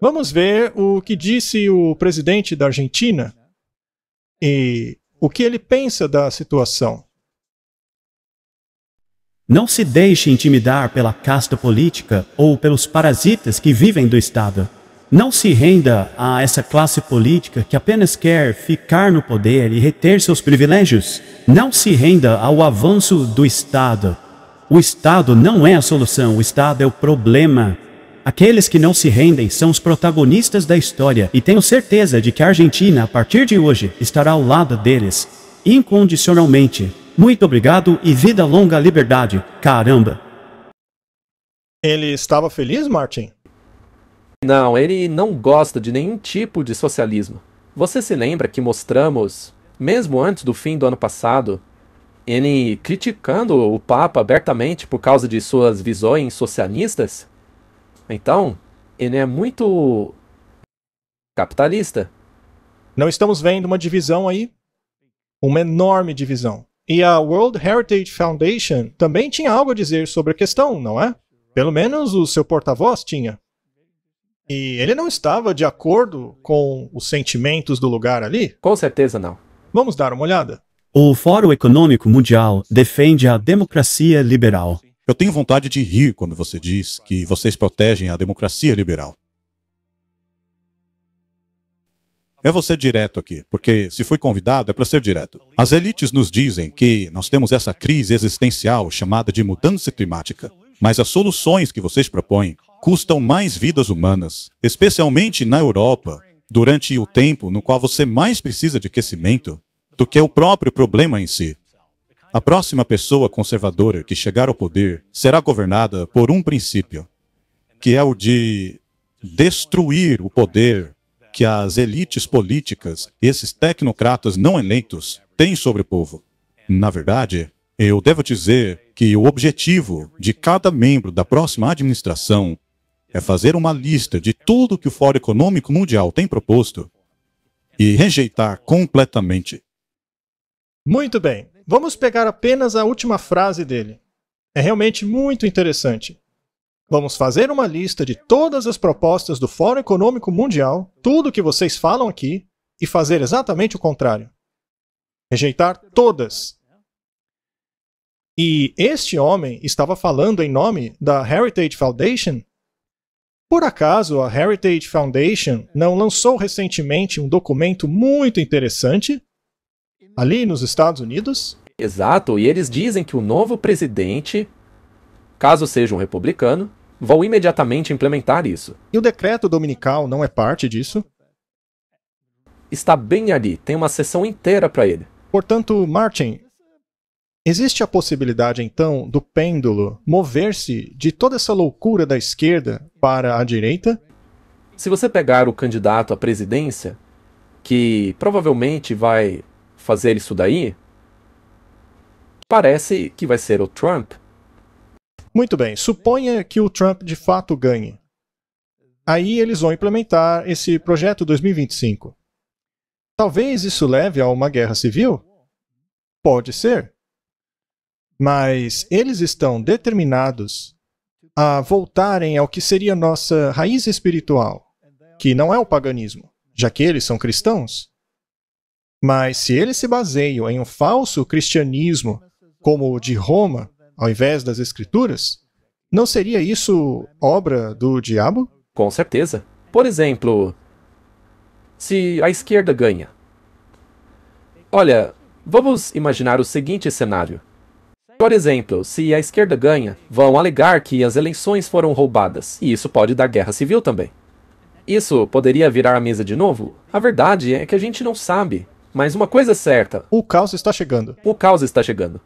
Vamos ver o que disse o presidente da Argentina e o que ele pensa da situação. Não se deixe intimidar pela casta política ou pelos parasitas que vivem do Estado. Não se renda a essa classe política que apenas quer ficar no poder e reter seus privilégios. Não se renda ao avanço do Estado. O Estado não é a solução, o Estado é o problema. Aqueles que não se rendem são os protagonistas da história e tenho certeza de que a Argentina, a partir de hoje, estará ao lado deles, incondicionalmente. Muito obrigado e vida longa à liberdade, caramba! Ele estava feliz, Martin? Não, ele não gosta de nenhum tipo de socialismo. Você se lembra que mostramos, mesmo antes do fim do ano passado, ele criticando o Papa abertamente por causa de suas visões socialistas? Então, ele é muito capitalista. Não estamos vendo uma divisão aí? Uma enorme divisão. E a World Heritage Foundation também tinha algo a dizer sobre a questão, não é? Pelo menos o seu porta-voz tinha. E ele não estava de acordo com os sentimentos do lugar ali? Com certeza não. Vamos dar uma olhada. O Fórum Econômico Mundial defende a democracia liberal eu tenho vontade de rir quando você diz que vocês protegem a democracia liberal. É você direto aqui, porque se fui convidado é para ser direto. As elites nos dizem que nós temos essa crise existencial chamada de mudança climática, mas as soluções que vocês propõem custam mais vidas humanas, especialmente na Europa, durante o tempo no qual você mais precisa de aquecimento do que o próprio problema em si. A próxima pessoa conservadora que chegar ao poder será governada por um princípio, que é o de destruir o poder que as elites políticas, esses tecnocratas não eleitos, têm sobre o povo. Na verdade, eu devo dizer que o objetivo de cada membro da próxima administração é fazer uma lista de tudo que o Fórum Econômico Mundial tem proposto e rejeitar completamente. Muito bem. Vamos pegar apenas a última frase dele. É realmente muito interessante. Vamos fazer uma lista de todas as propostas do Fórum Econômico Mundial, tudo o que vocês falam aqui, e fazer exatamente o contrário. Rejeitar todas. E este homem estava falando em nome da Heritage Foundation? Por acaso, a Heritage Foundation não lançou recentemente um documento muito interessante ali nos Estados Unidos. Exato, e eles dizem que o novo presidente, caso seja um republicano, vão imediatamente implementar isso. E o decreto dominical não é parte disso? Está bem ali, tem uma sessão inteira para ele. Portanto, Martin, existe a possibilidade então do pêndulo mover-se de toda essa loucura da esquerda para a direita? Se você pegar o candidato à presidência, que provavelmente vai fazer isso daí, parece que vai ser o Trump. Muito bem, suponha que o Trump de fato ganhe. Aí eles vão implementar esse projeto 2025. Talvez isso leve a uma guerra civil? Pode ser. Mas eles estão determinados a voltarem ao que seria nossa raiz espiritual, que não é o paganismo, já que eles são cristãos. Mas se eles se baseiam em um falso cristianismo, como o de Roma, ao invés das Escrituras, não seria isso obra do diabo? Com certeza. Por exemplo, se a esquerda ganha. Olha, vamos imaginar o seguinte cenário. Por exemplo, se a esquerda ganha, vão alegar que as eleições foram roubadas, e isso pode dar guerra civil também. Isso poderia virar a mesa de novo? A verdade é que a gente não sabe. Mas uma coisa é certa: o caos está chegando. O caos está chegando.